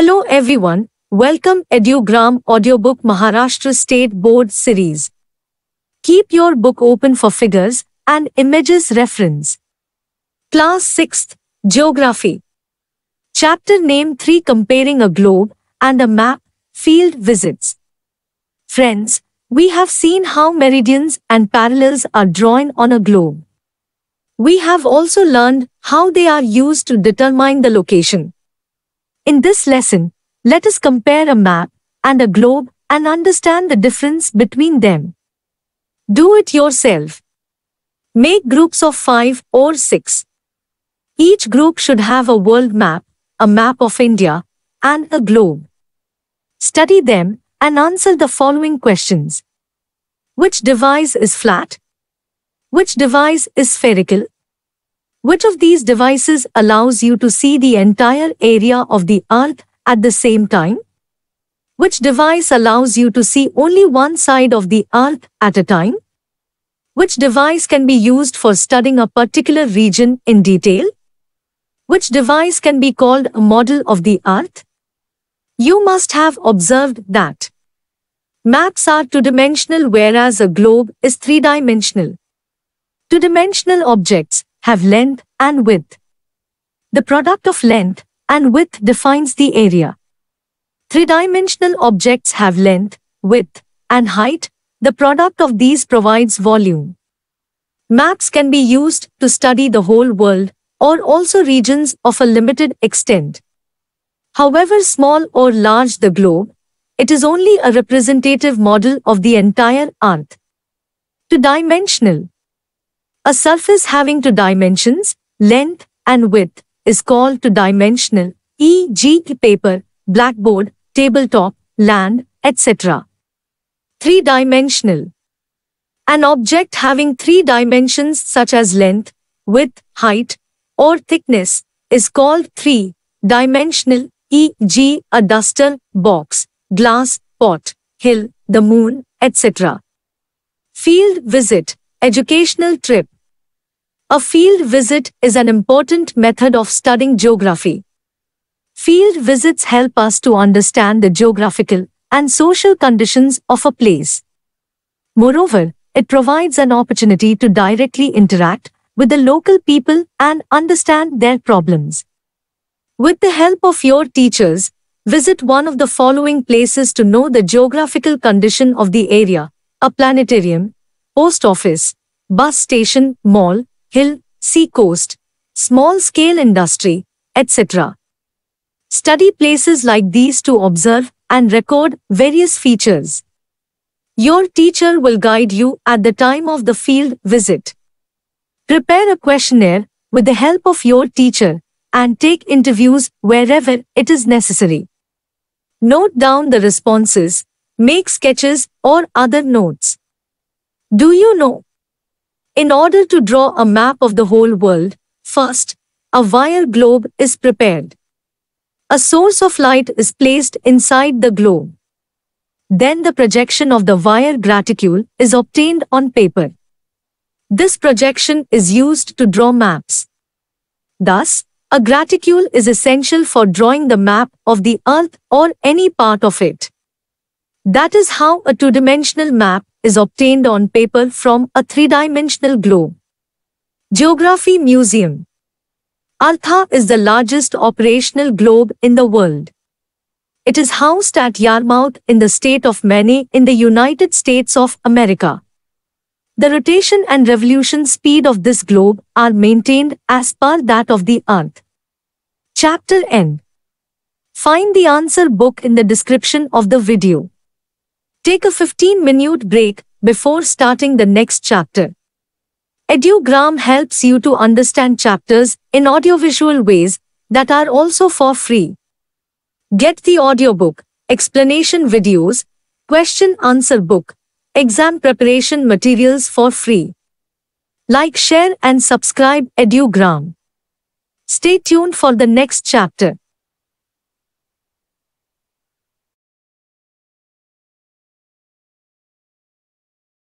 Hello everyone, welcome EduGram Audiobook Maharashtra State Board Series. Keep your book open for figures and images reference. Class 6th, Geography. Chapter Name 3 Comparing a Globe and a Map, Field Visits. Friends, we have seen how meridians and parallels are drawn on a globe. We have also learned how they are used to determine the location. In this lesson, let us compare a map and a globe and understand the difference between them. Do it yourself. Make groups of five or six. Each group should have a world map, a map of India, and a globe. Study them and answer the following questions. Which device is flat? Which device is spherical? Which of these devices allows you to see the entire area of the Earth at the same time? Which device allows you to see only one side of the Earth at a time? Which device can be used for studying a particular region in detail? Which device can be called a model of the Earth? You must have observed that maps are two-dimensional whereas a globe is three-dimensional. Two-dimensional objects have length and width. The product of length and width defines the area. Three-dimensional objects have length, width, and height. The product of these provides volume. Maps can be used to study the whole world or also regions of a limited extent. However small or large the globe, it is only a representative model of the entire Earth. Two-dimensional a surface having two dimensions, length and width, is called two-dimensional, e.g. paper, blackboard, tabletop, land, etc. Three-dimensional An object having three dimensions such as length, width, height, or thickness is called three-dimensional, e.g. a duster, box, glass, pot, hill, the moon, etc. Field visit Educational trip. A field visit is an important method of studying geography. Field visits help us to understand the geographical and social conditions of a place. Moreover, it provides an opportunity to directly interact with the local people and understand their problems. With the help of your teachers, visit one of the following places to know the geographical condition of the area, a planetarium, post office, bus station, mall, hill, sea coast, small-scale industry, etc. Study places like these to observe and record various features. Your teacher will guide you at the time of the field visit. Prepare a questionnaire with the help of your teacher and take interviews wherever it is necessary. Note down the responses, make sketches or other notes. Do you know? In order to draw a map of the whole world, first, a wire globe is prepared. A source of light is placed inside the globe. Then the projection of the wire graticule is obtained on paper. This projection is used to draw maps. Thus, a graticule is essential for drawing the map of the Earth or any part of it. That is how a two-dimensional map is obtained on paper from a three-dimensional globe. Geography Museum Artha is the largest operational globe in the world. It is housed at Yarmouth in the state of Maine in the United States of America. The rotation and revolution speed of this globe are maintained as per that of the Earth. Chapter N. Find the answer book in the description of the video. Take a 15-minute break before starting the next chapter. Edugram helps you to understand chapters in audiovisual ways that are also for free. Get the audiobook, explanation videos, question answer book, exam preparation materials for free. Like, share and subscribe Edugram. Stay tuned for the next chapter.